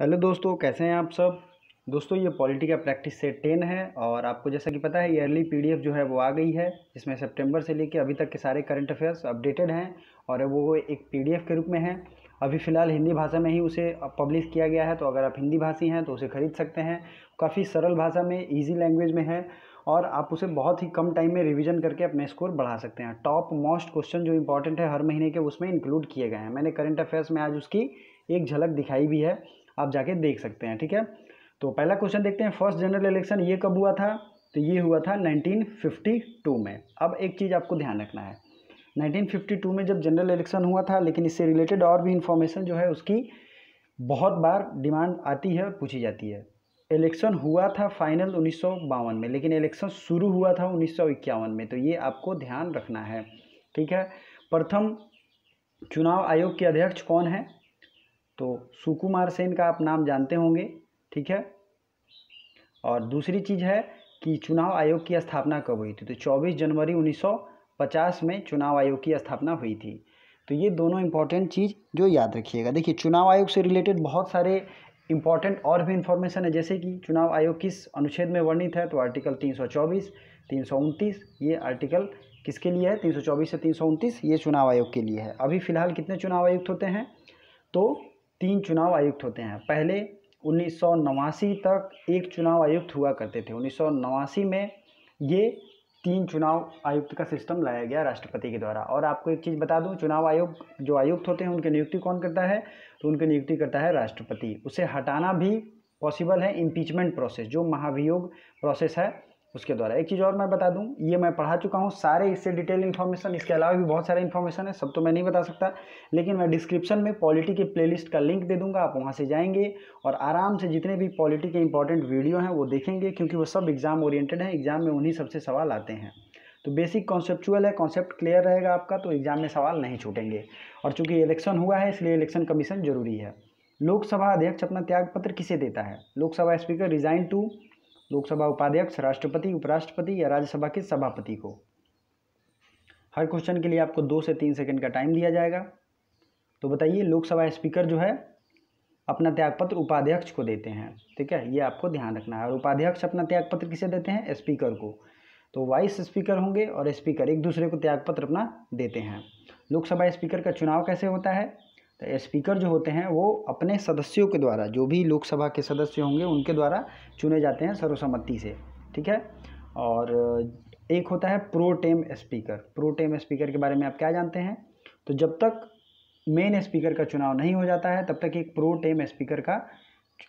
hello दोस्तों कैसे हैं आप सब दोस्तों ये पॉलिटी का प्रैक्टिस सेट टेन है और आपको जैसा कि पता है ईयरली पीडीएफ जो है वो आ गई है जिसमें सितंबर से लेकर अभी तक के सारे करंट अफेयर्स अपडेटेड हैं और वो एक पीडीएफ के रूप में है अभी फ़िलहाल हिंदी भाषा में ही उसे पब्लिश किया गया है तो अगर आप हिंदी भाषी हैं तो उसे ख़रीद सकते हैं काफ़ी सरल भाषा में ईजी लैंग्वेज में है और आप उसे बहुत ही कम टाइम में रिवीजन करके अपने स्कोर बढ़ा सकते हैं टॉप मोस्ट क्वेश्चन जो इंपॉर्टेंट है हर महीने के उसमें इंक्लूड किए गए हैं मैंने करंट अफेयर्स में आज उसकी एक झलक दिखाई भी है आप जाके देख सकते हैं ठीक है तो पहला क्वेश्चन देखते हैं फर्स्ट जनरल इलेक्शन ये कब हुआ था तो ये हुआ था 1952 में अब एक चीज़ आपको ध्यान रखना है 1952 में जब जनरल इलेक्शन हुआ था लेकिन इससे रिलेटेड और भी इन्फॉर्मेशन जो है उसकी बहुत बार डिमांड आती है और पूछी जाती है इलेक्शन हुआ था फाइनल उन्नीस में लेकिन इलेक्शन शुरू हुआ था उन्नीस में तो ये आपको ध्यान रखना है ठीक है प्रथम चुनाव आयोग के अध्यक्ष कौन है तो सुकुमार सेन का आप नाम जानते होंगे ठीक है और दूसरी चीज़ है कि चुनाव आयोग की स्थापना कब हुई थी तो 24 जनवरी 1950 में चुनाव आयोग की स्थापना हुई थी तो ये दोनों इंपॉर्टेंट चीज़ जो याद रखिएगा देखिए चुनाव आयोग से रिलेटेड बहुत सारे इंपॉर्टेंट और भी इन्फॉर्मेशन है जैसे कि चुनाव आयोग किस अनुच्छेद में वर्णित है तो आर्टिकल तीन सौ ये आर्टिकल किसके लिए है तीन से तीन ये चुनाव आयोग के लिए है अभी फ़िलहाल कितने चुनाव आयुक्त होते हैं तो तीन चुनाव आयुक्त होते हैं पहले उन्नीस तक एक चुनाव आयुक्त हुआ करते थे उन्नीस में ये तीन चुनाव आयुक्त का सिस्टम लाया गया राष्ट्रपति के द्वारा और आपको एक चीज़ बता दूं चुनाव आयोग जो आयुक्त होते हैं उनकी नियुक्ति कौन करता है तो उनकी नियुक्ति करता है राष्ट्रपति उसे हटाना भी पॉसिबल है इम्पीचमेंट प्रोसेस जो महाभियोग प्रोसेस है उसके द्वारा एक चीज़ और मैं बता दूं ये मैं पढ़ा चुका हूँ सारे इससे डिटेल इन्फॉर्मेशन इसके अलावा भी बहुत सारे इन्फॉर्मेशन है सब तो मैं नहीं बता सकता लेकिन मैं डिस्क्रिप्शन में पॉलिटी के प्लेलिस्ट का लिंक दे दूंगा आप वहाँ से जाएंगे और आराम से जितने भी पॉलिटी के इंपॉर्टेंट वीडियो हैं वो देखेंगे क्योंकि वो सब एग्ज़ाम ओरिएंटेड है एग्ज़ाम में उन्हीं सबसे सवाल आते हैं तो बेसिक कॉन्सेप्चुअल है कॉन्सेप्ट क्लियर रहेगा आपका तो एग्ज़ाम में सवाल नहीं छूटेंगे और चूंकि इलेक्शन हुआ है इसलिए इलेक्शन कमीशन जरूरी है लोकसभा अध्यक्ष अपना त्यागपत्र किसे देता है Lok Sabha speaker resign to Lok Sabha उपाध्यक्ष राष्ट्रपति उपराष्ट्रपति या राज्यसभा के सभापति को हर क्वेश्चन के लिए आपको दो से तीन सेकंड का टाइम दिया जाएगा तो बताइए लोकसभा स्पीकर जो है अपना त्यागपत्र उपाध्यक्ष को देते हैं ठीक है ये आपको ध्यान रखना है और उपाध्यक्ष अपना त्यागपत्र किसे देते हैं स्पीकर को तो वाइस स्पीकर होंगे और स्पीकर एक दूसरे को त्यागपत्र अपना देते हैं लोकसभा स्पीकर का चुनाव कैसे होता है तो स्पीकर जो होते हैं वो अपने सदस्यों के द्वारा जो भी लोकसभा के सदस्य होंगे उनके द्वारा चुने जाते हैं सर्वसम्मति से ठीक है और एक होता है pro tem speaker pro tem speaker के बारे में आप क्या जानते हैं तो जब तक मेन स्पीकर का चुनाव नहीं हो जाता है तब तक एक प्रो टेम स्पीकर का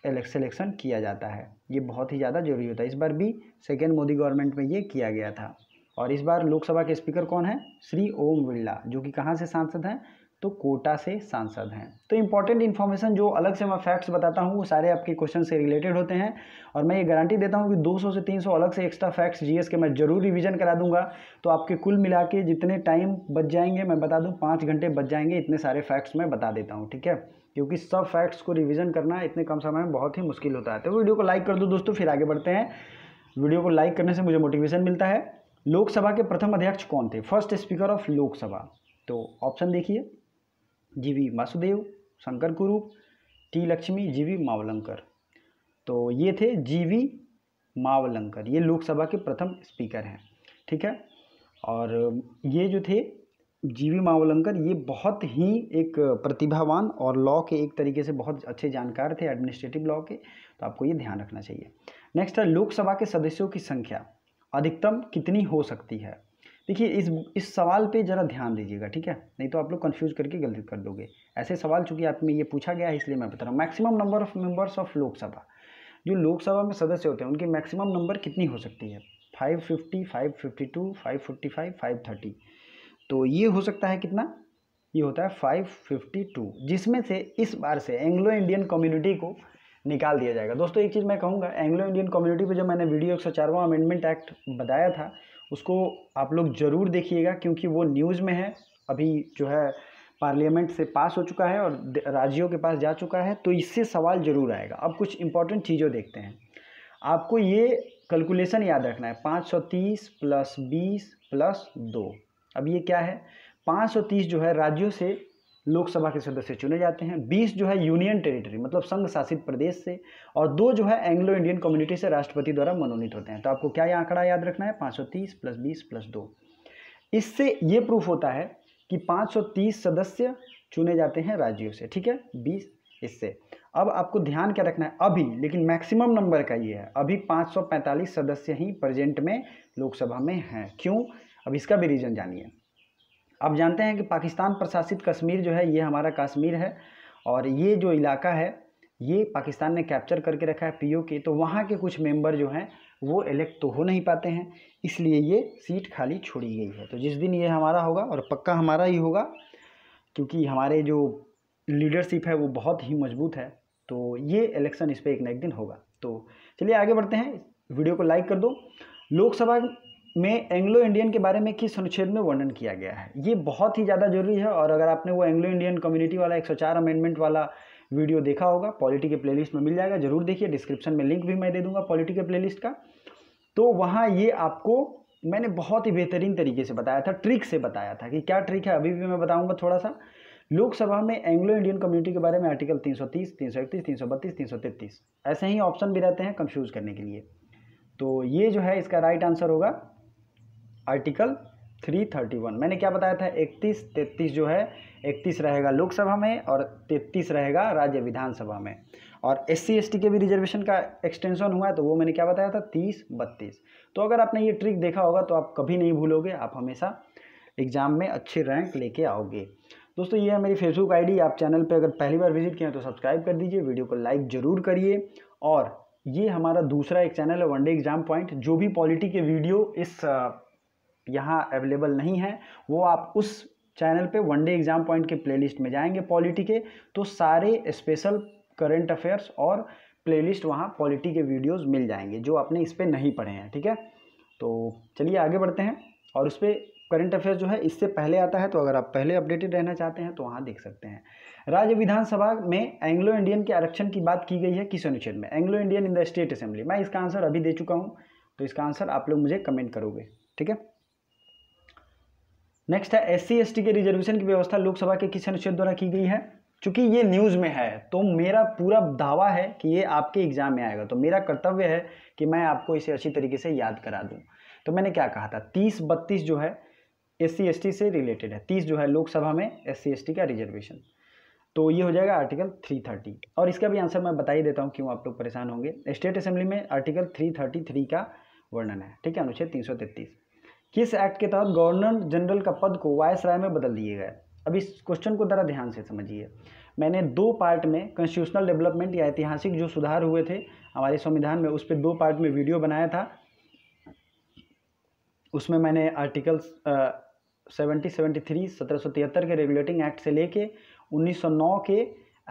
सिलेक्शन किया जाता है ये बहुत ही ज़्यादा जरूरी होता है इस बार भी सेकेंड मोदी गवर्नमेंट में ये किया गया था और इस बार लोकसभा के स्पीकर कौन है श्री ओम बिरला जो कि कहाँ से सांसद हैं तो कोटा से सांसद हैं तो इंपॉर्टेंट इन्फॉर्मेशन जो अलग से मैं फैक्ट्स बताता हूँ वो सारे आपके क्वेश्चन से रिलेटेड होते हैं और मैं ये गारंटी देता हूँ कि 200 से 300 अलग से एक्स्ट्रा फैक्ट्स जीएस के मैं जरूर रिवीजन करा दूंगा तो आपके कुल मिला के जितने टाइम बच जाएंगे मैं बता दूँ पाँच घंटे बच जाएंगे इतने सारे फैक्ट्स मैं बता देता हूँ ठीक है क्योंकि सब फैक्ट्स को रिविज़न करना इतने कम समय में बहुत ही मुश्किल होता है तो वीडियो को लाइक कर दो दोस्तों फिर आगे बढ़ते हैं वीडियो को लाइक करने से मुझे मोटिवेशन मिलता है लोकसभा के प्रथम अध्यक्ष कौन थे फर्स्ट स्पीकर ऑफ लोकसभा तो ऑप्शन देखिए जी we Vasudev Shankar Kurup T Lakshmi G V Mavalankar तो ये थे जी वी मावलंकर ये लोकसभा के प्रथम स्पीकर हैं ठीक है और ये जो थे जी वी मावलंकर ये बहुत ही एक प्रतिभावान और लॉ के एक तरीके से बहुत अच्छे जानकार थे एडमिनिस्ट्रेटिव लॉ के तो आपको ये ध्यान रखना चाहिए नेक्स्ट है लोकसभा के सदस्यों की संख्या अधिकतम कितनी हो सकती है देखिए इस इस सवाल पे ज़रा ध्यान दीजिएगा ठीक है नहीं तो आप लोग कन्फ्यूज करके गलती कर दोगे ऐसे सवाल चूँकि आप में ये पूछा गया है इसलिए मैं बता रहा हूँ maximum number of members of Lok Sabha जो लोकसभा में सदस्य होते हैं उनकी मैक्सिमम नंबर कितनी हो सकती है five fifty five fifty two five forty five five thirty तो ये हो सकता है कितना ये होता है फाइव फिफ्टी टू जिसमें से इस बार से एंग्लो इंडियन कम्युनिटी को निकाल दिया जाएगा दोस्तों एक चीज़ मैं कहूँगा एंग्लो इंडियन कम्युनिटी पे जो मैंने वीडियो एक सौ अमेंडमेंट एक्ट बताया था उसको आप लोग ज़रूर देखिएगा क्योंकि वो न्यूज़ में है अभी जो है पार्लियामेंट से पास हो चुका है और राज्यों के पास जा चुका है तो इससे सवाल ज़रूर आएगा अब कुछ इंपॉर्टेंट चीज़ों देखते हैं आपको ये कैलकुलेशन याद रखना है 530 प्लस बीस प्लस दो अब ये क्या है 530 जो है राज्यों से लोकसभा के सदस्य चुने जाते हैं बीस जो है यूनियन टेरिटरी मतलब संघ शासित प्रदेश से और दो जो है एंग्लो इंडियन कम्युनिटी से राष्ट्रपति द्वारा मनोनीत होते हैं तो आपको क्या आंकड़ा याद रखना है तीस प्लस बीस प्लस दो इससे ये प्रूफ होता है कि तीस सदस्य चुने जाते हैं राज्यों से ठीक है बीस इससे अब आपको ध्यान क्या रखना है अभी लेकिन मैक्सिमम नंबर का ये है अभी 545 सदस्य ही प्रेजेंट में लोकसभा में हैं क्यों अब इसका भी रीज़न जानिए आप जानते हैं कि पाकिस्तान प्रशासित कश्मीर जो है ये हमारा कश्मीर है और ये जो इलाका है ये पाकिस्तान ने कैप्चर करके रखा है पी के तो वहाँ के कुछ मेम्बर जो हैं वो इलेक्ट तो हो नहीं पाते हैं इसलिए ये सीट खाली छोड़ी गई है तो जिस दिन ये हमारा होगा और पक्का हमारा ही होगा क्योंकि हमारे जो लीडरशिप है वो बहुत ही मजबूत है तो ये इलेक्शन इस पर एक ना एक दिन होगा तो चलिए आगे बढ़ते हैं वीडियो को लाइक कर दो लोकसभा में एंग्लो इंडियन के बारे में किस अनुच्छेद में वर्णन किया गया है ये बहुत ही ज़्यादा जरूरी है और अगर आपने वो एंग्लो इंडियन कम्युनिटी वाला 104 अमेंडमेंट वाला वीडियो देखा होगा पॉलिटी के प्लेलिस्ट में मिल जाएगा जरूर देखिए डिस्क्रिप्शन में लिंक भी मैं दे दूंगा पॉलिटी के प्लेलिस्ट का तो वहाँ ये आपको मैंने बहुत ही बेहतरीन तरीके से बताया था ट्रिक से बताया था कि क्या ट्रिक है अभी भी मैं बताऊँगा थोड़ा सा लोकसभा में एंग्लो इंडियन कम्युनिटी के बारे में आर्टिकल 330, 331, 332, 333 ऐसे ही ऑप्शन भी रहते हैं कंफ्यूज करने के लिए तो ये जो है इसका राइट आंसर होगा आर्टिकल 331 मैंने क्या बताया था 31 33 जो है 31 रहेगा लोकसभा में और 33 रहेगा राज्य विधानसभा में और एस सी के भी रिजर्वेशन का एक्सटेंशन हुआ है तो वो मैंने क्या बताया था 30 32 तो अगर आपने ये ट्रिक देखा होगा तो आप कभी नहीं भूलोगे आप हमेशा एग्ज़ाम में अच्छे रैंक लेके आओगे दोस्तों ये है मेरी फेसबुक आई आप चैनल पर अगर पहली बार विजिट किए हैं तो सब्सक्राइब कर दीजिए वीडियो को लाइक ज़रूर करिए और ये हमारा दूसरा एक चैनल है वनडे एग्जाम पॉइंट जो भी पॉलिटी के वीडियो इस यहाँ अवेलेबल नहीं है वो आप उस चैनल पे वनडे एग्ज़ाम पॉइंट के प्लेलिस्ट में जाएंगे पॉलिटी के तो सारे स्पेशल करंट अफेयर्स और प्लेलिस्ट वहाँ पॉलिटी के वीडियोस मिल जाएंगे जो आपने इस पर नहीं पढ़े हैं ठीक है तो चलिए आगे बढ़ते हैं और उस पर करंट अफेयर जो है इससे पहले आता है तो अगर आप पहले अपडेटेड रहना चाहते हैं तो वहाँ देख सकते हैं राज्य विधानसभा में एंग्लो इंडियन के आरक्षण की बात की गई है किस अनुच्छेद में Anglo Indian in the state assembly मैं इसका आंसर अभी दे चुका हूँ तो इसका आंसर आप लोग मुझे कमेंट करोगे ठीक है नेक्स्ट है एस सी के रिजर्वेशन की व्यवस्था लोकसभा के किस अनुच्छेद द्वारा की गई है चूंकि ये न्यूज़ में है तो मेरा पूरा दावा है कि ये आपके एग्ज़ाम में आएगा तो मेरा कर्तव्य है कि मैं आपको इसे अच्छी तरीके से याद करा दूँ तो मैंने क्या कहा था तीस बत्तीस जो है एस सी से रिलेटेड है तीस जो है लोकसभा में एस सी का रिजर्वेशन तो ये हो जाएगा आर्टिकल 330 और इसका भी आंसर मैं बता ही देता हूँ क्यों आप लोग परेशान होंगे स्टेट असेंबली में आर्टिकल 333 का वर्णन है ठीक है अनुच्छेद 333 किस एक्ट के तहत गवर्नर जनरल का पद को वायस राय में बदल दिए गए अब इस क्वेश्चन को ज़रा ध्यान से समझिए मैंने दो पार्ट में कॉन्स्टिट्यूशनल डेवलपमेंट या ऐतिहासिक जो सुधार हुए थे हमारे संविधान में उस पर दो पार्ट में वीडियो बनाया था उसमें मैंने आर्टिकल सेवेंटी सेवेंटी थ्री सत्रह सौ तिहत्तर के रेगुलेटिंग एक्ट से लेके 1909 के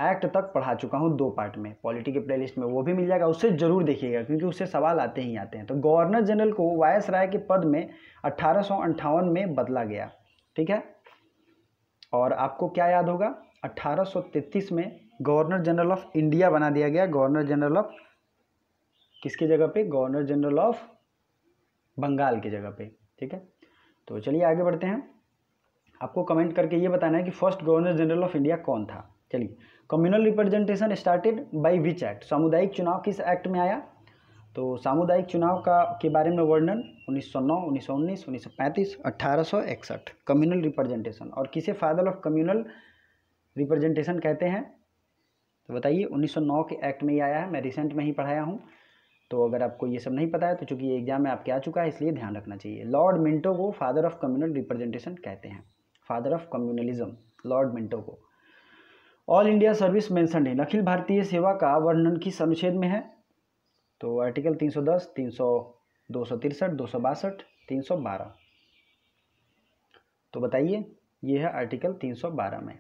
एक्ट तक पढ़ा चुका हूँ दो पार्ट में पॉलिटी के प्लेलिस्ट में वो भी मिल जाएगा उससे जरूर देखिएगा क्योंकि उससे सवाल आते ही आते हैं तो गवर्नर जनरल को वायस राय के पद में अट्ठारह में बदला गया ठीक है और आपको क्या याद होगा 1833 में गवर्नर जनरल ऑफ इंडिया बना दिया गया गवर्नर जनरल ऑफ किसकी जगह पे गवर्नर जनरल ऑफ बंगाल की जगह पे ठीक है तो चलिए आगे बढ़ते हैं आपको कमेंट करके ये बताना है कि first governor general of India कौन था चलिए communal representation started by which act सामुदायिक चुनाव किस एक्ट में आया तो सामुदायिक चुनाव का के बारे में वर्णन 1909, 1919, 1935, 1861 कम्युनल रिप्रेजेंटेशन और किसे फादर ऑफ कम्युनल रिप्रेजेंटेशन कहते हैं तो बताइए 1909 के एक्ट में ही आया है मैं रिसेंट में ही पढ़ाया हूँ तो अगर आपको ये सब नहीं पता है तो चूंकि ये एग्जाम में आपके आ चुका है इसलिए ध्यान रखना चाहिए लॉर्ड मिंटो को फादर ऑफ कम्युनल रिप्रेजेंटेशन कहते हैं father of communalism Lord Minto को all India service mention in अखिल भारतीय सेवा का वर्णन किस अनुच्छेद में है तो आर्टिकल 310, 300, दो सौ तिरसठ दो सौ बासठ तीन सौ बारह तो बताइए ये है आर्टिकल तीन सौ बारह में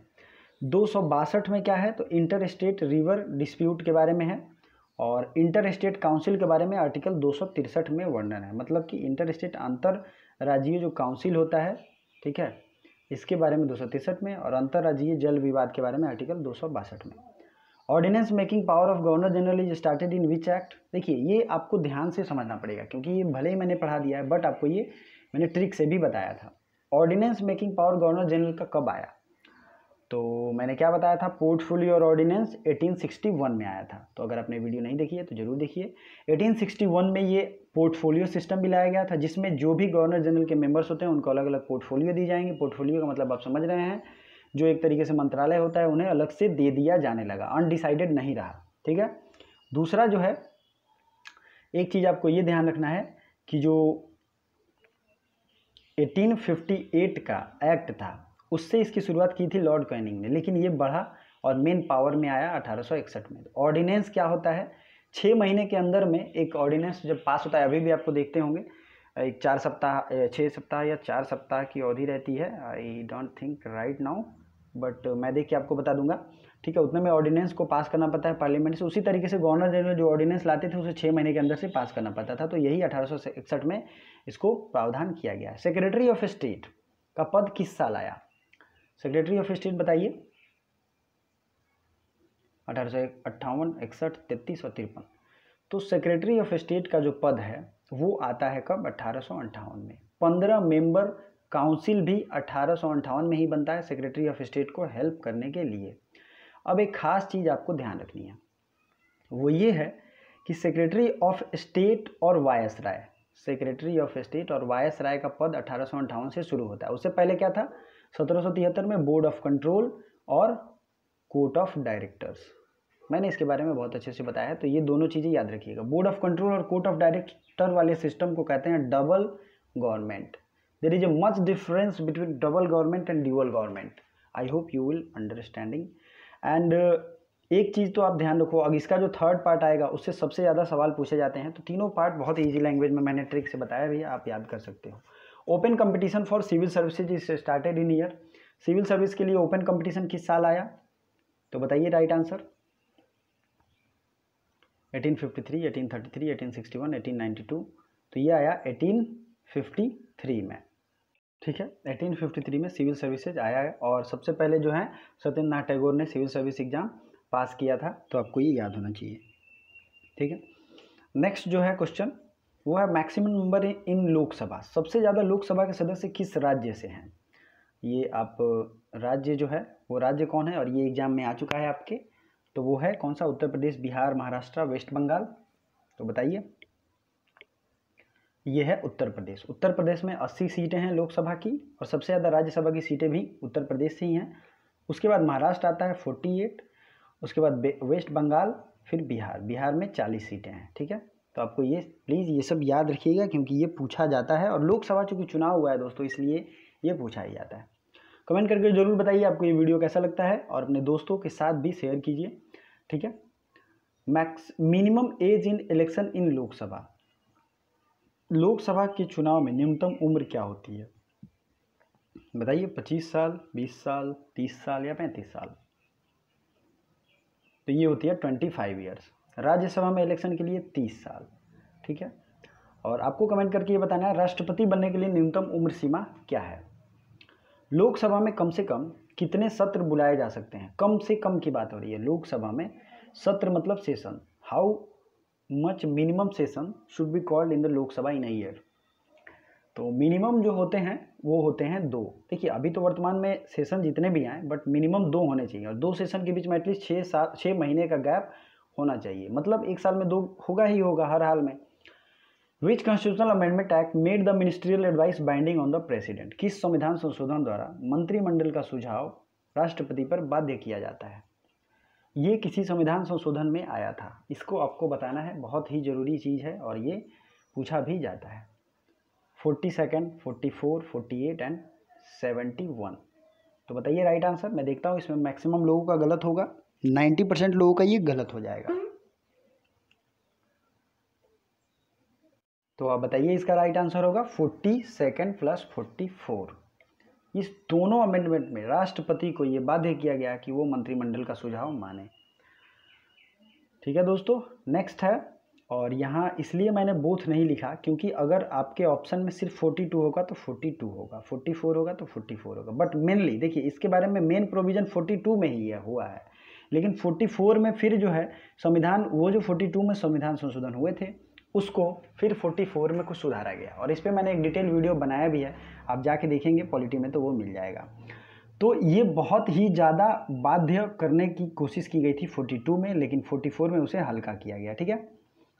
दो सौ बासठ में क्या है तो इंटर स्टेट रिवर डिस्प्यूट के बारे में है और इंटर स्टेट काउंसिल के बारे में आर्टिकल दो सौ तिरसठ में वर्णन है मतलब कि इंटर स्टेट अंतर राज्य जो काउंसिल होता है ठीक है इसके बारे में दो में और अंतर्राज्यीय जल विवाद के बारे में आर्टिकल दो में ordinance making power of governor general is started in which act देखिए ये आपको ध्यान से समझना पड़ेगा क्योंकि ये भले ही मैंने पढ़ा दिया है बट आपको ये मैंने ट्रिक से भी बताया था ordinance making power governor general का कब आया तो मैंने क्या बताया था पोर्टफोलियो और ऑर्डिनेंस 1861 में आया था तो अगर आपने वीडियो नहीं देखी है तो ज़रूर देखिए 1861 में ये पोर्टफोलियो सिस्टम भी लाया गया था जिसमें जो भी गवर्नर जनरल के मेंबर्स होते हैं उनको अलग अलग पोर्टफोलियो दी जाएंगे पोर्टफोलियो का मतलब आप समझ रहे हैं जो एक तरीके से मंत्रालय होता है उन्हें अलग से दे दिया जाने लगा अनडिसाइडेड नहीं रहा ठीक है दूसरा जो है एक चीज़ आपको ये ध्यान रखना है कि जो 1858 का एक्ट था उससे इसकी शुरुआत की थी लॉर्ड कैनिंग ने लेकिन ये बढ़ा और मेन पावर में आया अठारह में ऑर्डिनेंस क्या होता है छः महीने के अंदर में एक ऑर्डिनेंस जब पास होता है अभी भी आपको देखते होंगे एक चार सप्ताह छः सप्ताह या चार सप्ताह की अवधि रहती है I don't think right now but मैं देख के आपको बता दूंगा ठीक है उतने में ऑर्डिनेंस को पास करना पड़ता है पार्लियामेंट से उसी तरीके से गवर्नर जनरल जो ऑर्डिनेंस लाते थे उसे छः महीने के अंदर से पास करना पड़ता था तो यही अठारह में इसको प्रावधान किया गया सेक्रेटरी ऑफ स्टेट का पद किस साल आया सेक्रेटरी ऑफ स्टेट बताइए अठारह सौ अट्ठावन इकसठ तैतीस और तिरपन तो सेक्रेटरी ऑफ स्टेट का जो पद है वो आता है कब अट्ठारह में पंद्रह मेंबर काउंसिल भी अट्ठारह में ही बनता है सेक्रेटरी ऑफ स्टेट को हेल्प करने के लिए अब एक ख़ास चीज़ आपको ध्यान रखनी है वो ये है कि सेक्रेटरी ऑफ स्टेट और viceroy secretary of state और वायस राय का पद अठारह से शुरू होता है उससे पहले क्या था सत्रह में बोर्ड ऑफ कंट्रोल और कोर्ट ऑफ डायरेक्टर्स मैंने इसके बारे में बहुत अच्छे से बताया तो ये दोनों चीज़ें याद रखिएगा बोर्ड ऑफ कंट्रोल और कोर्ट ऑफ डायरेक्टर वाले सिस्टम को कहते हैं double government there is a much difference between double government and dual government I hope you will understanding and एक चीज़ तो आप ध्यान रखो अब इसका जो थर्ड पार्ट आएगा उससे सबसे ज़्यादा सवाल पूछे जाते हैं तो तीनों पार्ट बहुत ईजी लैंग्वेज में मैंने ट्रिक से बताया भैया आप याद कर सकते हो open competition for civil services is started in year civil service के लिए ओपन कंपटीशन किस साल आया तो बताइए राइट आंसर 1853, 1833, 1861, 1892 तो ये आया 1853 में ठीक है 1853 में सिविल सर्विसेज आया है और सबसे पहले जो है सत्येंद्र नाथ टैगोर ने सिविल सर्विस एग्ज़ाम पास किया था तो आपको ये याद होना चाहिए ठीक है नेक्स्ट जो है क्वेश्चन वो है मैक्सिमम नंबर इन लोकसभा सबसे ज़्यादा लोकसभा के सदस्य किस राज्य से हैं ये आप राज्य जो है वो राज्य कौन है और ये एग्जाम में आ चुका है आपके तो वो है कौन सा उत्तर प्रदेश बिहार महाराष्ट्र वेस्ट बंगाल तो बताइए ये है उत्तर प्रदेश उत्तर प्रदेश में 80 सीटें हैं लोकसभा की और सबसे ज़्यादा राज्यसभा की सीटें भी उत्तर प्रदेश से ही हैं उसके बाद महाराष्ट्र आता है 48 उसके बाद वेस्ट बंगाल फिर बिहार बिहार में 40 सीटें हैं ठीक है तो आपको ये प्लीज़ ये सब याद रखिएगा क्योंकि ये पूछा जाता है और लोकसभा चूँकि चुनाव हुआ है दोस्तों इसलिए ये पूछा ही जाता है कमेंट करके ज़रूर बताइए आपको ये वीडियो कैसा लगता है और अपने दोस्तों के साथ भी शेयर कीजिए ठीक है max minimum age in election in Lok Sabha Lok Sabha के चुनाव में न्यूनतम उम्र क्या होती है बताइए पच्चीस साल बीस साल तीस साल या पैंतीस साल तो ये होती है ट्वेंटी फाइव ईयर्स राज्यसभा में इलेक्शन के लिए तीस साल ठीक है और आपको कमेंट करके ये बताना है राष्ट्रपति बनने के लिए न्यूनतम उम्र सीमा क्या है लोकसभा में कम से कम कितने सत्र बुलाए जा सकते हैं कम से कम की बात हो रही है लोकसभा में सत्र मतलब session how much minimum session should be called in the Lok Sabha in year तो मिनिमम जो होते हैं वो होते हैं दो देखिए अभी तो वर्तमान में सेशन जितने भी आए बट मिनिमम दो होने चाहिए और दो सेशन के बीच में एटलीस्ट छः सात छः महीने का गैप होना चाहिए मतलब एक साल में दो होगा ही होगा हर हाल में which constitutional amendment act made the ministerial advice binding on the president किस संविधान संशोधन द्वारा मंत्रिमंडल का सुझाव राष्ट्रपति पर बाध्य किया जाता है ये किसी संविधान संशोधन में आया था इसको आपको बताना है बहुत ही ज़रूरी चीज़ है और ये पूछा भी जाता है forty second forty four forty eight and seventy one तो बताइए राइट आंसर मैं देखता हूँ इसमें मैक्सिमम लोगों का गलत होगा नाइन्टी परसेंट लोगों का ये गलत हो जाएगा तो आप बताइए इसका राइट आंसर होगा forty second plus forty four इस दोनों अमेंडमेंट में राष्ट्रपति को ये बाध्य किया गया कि वो मंत्रिमंडल का सुझाव माने ठीक है दोस्तों नेक्स्ट है और यहाँ इसलिए मैंने बूथ नहीं लिखा क्योंकि अगर आपके ऑप्शन में सिर्फ 42 होगा तो 42 होगा 44 होगा तो 44 होगा बट मेनली देखिए इसके बारे में मेन प्रोविज़न 42 में ही है हुआ है लेकिन 44 में फिर जो है संविधान वो जो 42 में संविधान संशोधन हुए थे उसको फिर 44 में कुछ सुधारा गया और इस पर मैंने एक डिटेल वीडियो बनाया भी है आप जाके देखेंगे पॉलिटी में तो वो मिल जाएगा तो ये बहुत ही ज़्यादा बाध्य करने की कोशिश की गई थी 42 में लेकिन 44 में उसे हल्का किया गया ठीक है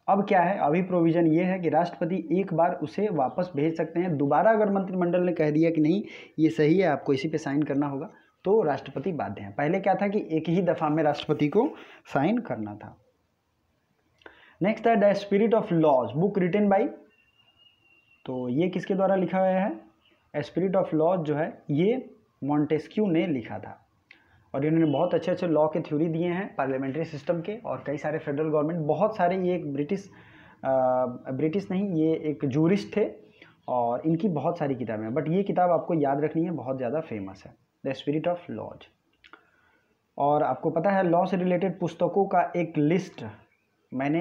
अब क्या है अभी प्रोविज़न ये है कि राष्ट्रपति एक बार उसे वापस भेज सकते हैं दोबारा अगर मंत्रिमंडल ने कह दिया कि नहीं ये सही है आपको इसी पे साइन करना होगा तो राष्ट्रपति बाध्य हैं पहले क्या था कि एक ही दफ़ा में राष्ट्रपति को साइन करना था नेक्स्ट है the spirit of laws book written by तो ये किसके द्वारा लिखा गया है स्पिरिट ऑफ लॉज जो है ये मॉन्टेस्क्यू ने लिखा था और इन्होंने बहुत अच्छे अच्छे लॉ के थ्योरी दिए हैं पार्लियामेंट्री सिस्टम के और कई सारे फेडरल गवर्नमेंट बहुत सारे ये एक ब्रिटिश ब्रिटिश नहीं ये एक जूरिस्ट थे और इनकी बहुत सारी किताबें हैं बट ये किताब आपको याद रखनी है बहुत ज़्यादा फेमस है द स्पिरिट ऑफ लॉज और आपको पता है लॉ से रिलेटेड पुस्तकों का एक लिस्ट मैंने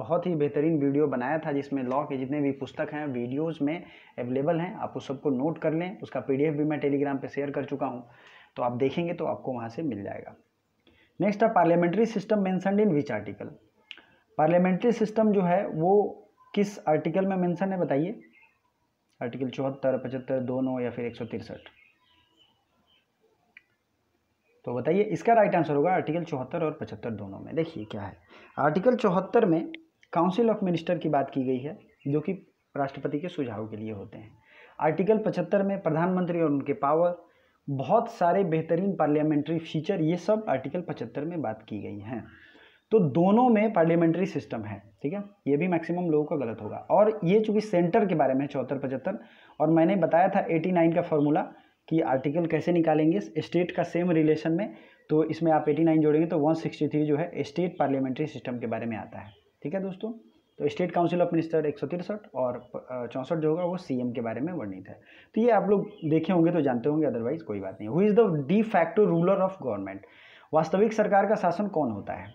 बहुत ही बेहतरीन वीडियो बनाया था जिसमें लॉ के जितने भी पुस्तक हैं वीडियोस में अवेलेबल हैं आप उस सबको नोट कर लें उसका पीडीएफ भी मैं टेलीग्राम पे शेयर कर चुका हूँ तो आप देखेंगे तो आपको वहाँ से मिल जाएगा नेक्स्ट है parliamentary system mentioned in which article parliamentary system जो है वो किस आर्टिकल में मैंसन है बताइए आर्टिकल चौहत्तर पचहत्तर दोनों या फिर एक सौ तिरसठ तो बताइए इसका राइट आंसर होगा आर्टिकल चौहत्तर और पचहत्तर दोनों में देखिए क्या है आर्टिकल चौहत्तर में काउंसिल ऑफ मिनिस्टर की बात की गई है जो कि राष्ट्रपति के सुझाव के लिए होते हैं आर्टिकल पचहत्तर में प्रधानमंत्री और उनके पावर बहुत सारे बेहतरीन पार्लियामेंट्री फीचर ये सब आर्टिकल पचहत्तर में बात की गई हैं तो दोनों में पार्लियामेंट्री सिस्टम है ठीक है ये भी मैक्सिमम लोगों का गलत होगा और ये चूंकि सेंटर के बारे में है चौहत्तर पचहत्तर और मैंने बताया था एटी नाइन का फॉर्मूला कि आर्टिकल कैसे निकालेंगे स्टेट का सेम रिलेशन में तो इसमें आप 89 जोड़ेंगे तो 163 जो है स्टेट पार्लियामेंट्री सिस्टम के बारे में आता है ठीक है दोस्तों तो स्टेट काउंसिल ऑफ मिनिस्टर एक और चौंसठ जो होगा वो सी के बारे में वर्णित है तो ये आप लोग देखे होंगे तो जानते होंगे अदरवाइज कोई बात नहीं who is the de facto ruler of government वास्तविक सरकार का शासन कौन होता है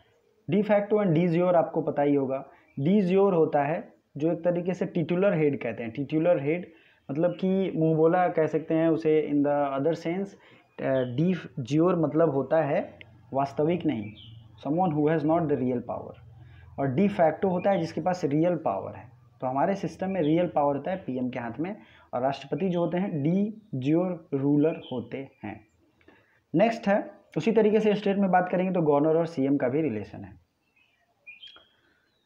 डी फैक्टो एंड डी जियोर आपको पता ही होगा डी जियोर होता है जो एक तरीके से टिटुलर हेड कहते हैं टिटुलर हेड मतलब कि मुँह बोला कह सकते हैं उसे in the other sense de jure मतलब होता है वास्तविक नहीं someone who has not the real power और डी फैक्टो होता है जिसके पास रियल पावर है तो हमारे सिस्टम में रियल पावर होता है पीएम के हाथ में और राष्ट्रपति जो होते हैं डी जियोर रूलर होते हैं नेक्स्ट है उसी तरीके से स्टेट में बात करेंगे तो गवर्नर और सीएम का भी रिलेशन है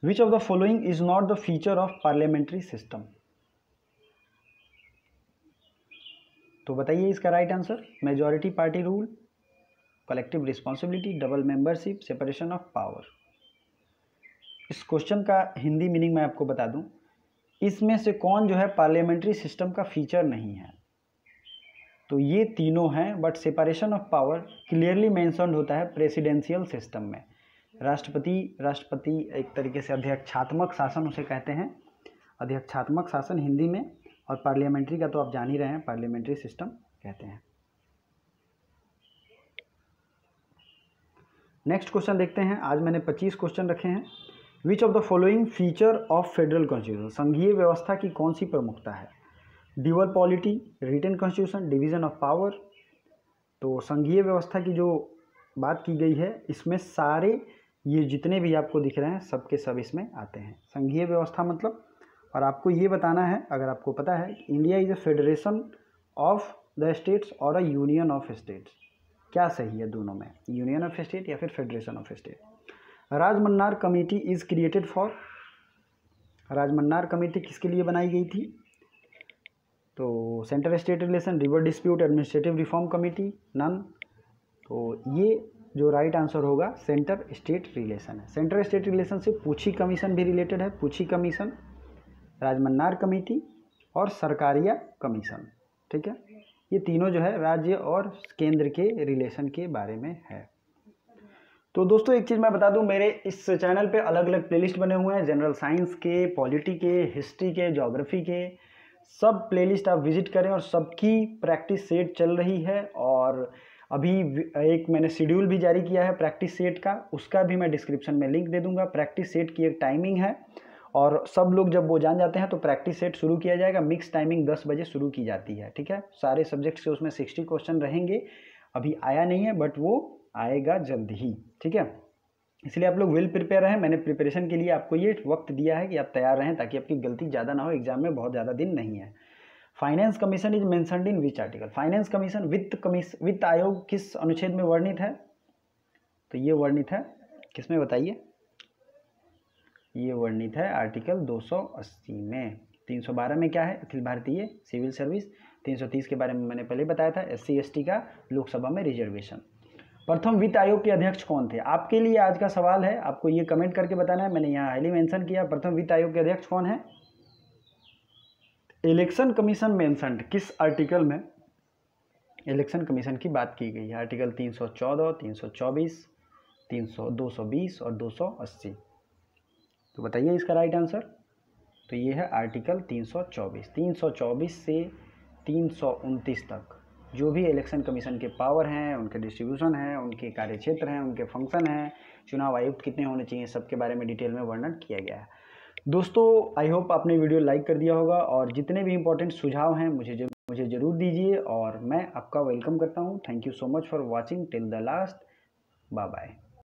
which of the following is not the feature of parliamentary system तो बताइए इसका right answer majority party rule collective responsibility double membership separation of power इस क्वेश्चन का हिंदी मीनिंग मैं आपको बता दूं इसमें से कौन जो है पार्लियामेंट्री सिस्टम का फीचर नहीं है तो ये तीनों हैं but separation of power clearly mentioned होता है प्रेसिडेंशियल सिस्टम में राष्ट्रपति राष्ट्रपति एक तरीके से अध्यक्षात्मक शासन उसे कहते हैं अध्यक्षात्मक शासन हिंदी में और पार्लियामेंट्री का तो आप जान ही रहे हैं पार्लियामेंट्री सिस्टम कहते हैं नेक्स्ट क्वेश्चन देखते हैं आज मैंने 25 क्वेश्चन रखे हैं which of the following feature of federal constitution संघीय व्यवस्था की कौन सी प्रमुखता है dual polity written constitution division of power तो संघीय व्यवस्था की जो बात की गई है इसमें सारे ये जितने भी आपको दिख रहे हैं सबके सब इसमें आते हैं संघीय व्यवस्था मतलब और आपको ये बताना है अगर आपको पता है India is a federation of the states और अ यूनियन ऑफ स्टेट्स क्या सही है दोनों में यूनियन ऑफ स्टेट या फिर federation of state Rajamannar committee is created for Rajamannar committee किसके लिए बनाई गई थी तो central state relation river dispute administrative reform committee none तो ये जो राइट right आंसर होगा सेंटर स्टेट रिलेशन है सेंटर स्टेट रिलेशन से पूछी कमीशन भी रिलेटेड है पूछी कमीशन राजमन्नार कमेटी और सरकारिया कमीशन ठीक है ये तीनों जो है राज्य और केंद्र के रिलेशन के बारे में है तो दोस्तों एक चीज़ मैं बता दूं मेरे इस चैनल पे अलग अलग प्लेलिस्ट बने हुए हैं जनरल साइंस के पॉलिटी के हिस्ट्री के ज्योग्राफी के सब प्लेलिस्ट आप विजिट करें और सबकी प्रैक्टिस सेट चल रही है और अभी एक मैंने शेड्यूल भी जारी किया है प्रैक्टिस सेट का उसका भी मैं डिस्क्रिप्शन में लिंक दे दूंगा प्रैक्टिस सेट की एक टाइमिंग है और सब लोग जब वो जान जाते हैं तो प्रैक्टिस सेट शुरू किया जाएगा मिक्स टाइमिंग दस बजे शुरू की जाती है ठीक है सारे सब्जेक्ट्स के उसमें सिक्सटी क्वेश्चन रहेंगे अभी आया नहीं है बट वो आएगा जल्द ही ठीक है इसलिए आप लोग वेल प्रिपेयर रहें मैंने प्रिपरेशन के लिए आपको ये वक्त दिया है कि आप तैयार रहें ताकि आपकी गलती ज़्यादा ना हो एग्जाम में बहुत ज़्यादा दिन नहीं है finance commission is mentioned in which article finance commission वित्त कमीशन वित्त आयोग किस अनुच्छेद में वर्णित है तो ये वर्णित है किसमें बताइए ये वर्णित है आर्टिकल 280 में 312 में क्या है अखिल भारतीय सिविल सर्विस 330 के बारे में मैंने पहले बताया था एस सी का लोकसभा में रिजर्वेशन प्रथम वित्त आयोग के अध्यक्ष कौन थे आपके लिए आज का सवाल है आपको ये कमेंट करके बताना है मैंने यहाँ हाईली मैंशन किया प्रथम वित्त आयोग के अध्यक्ष कौन है इलेक्शन कमीशन मेंशनड किस आर्टिकल में इलेक्शन कमीशन की बात की गई है आर्टिकल 314, 324, 300, 220 और 280 तो बताइए इसका राइट आंसर तो ये है आर्टिकल 324 324 से तीन तक जो भी इलेक्शन कमीशन के पावर हैं उनके डिस्ट्रीब्यूशन हैं उनके कार्यक्षेत्र हैं उनके फंक्शन हैं चुनाव आयुक्त कितने होने चाहिए सबके बारे में डिटेल में वर्णन किया गया है दोस्तों आई होप आपने वीडियो लाइक कर दिया होगा और जितने भी इंपॉर्टेंट सुझाव हैं मुझे जरूर मुझे ज़रूर दीजिए और मैं आपका वेलकम करता हूँ thank you so much for watching till the last bye bye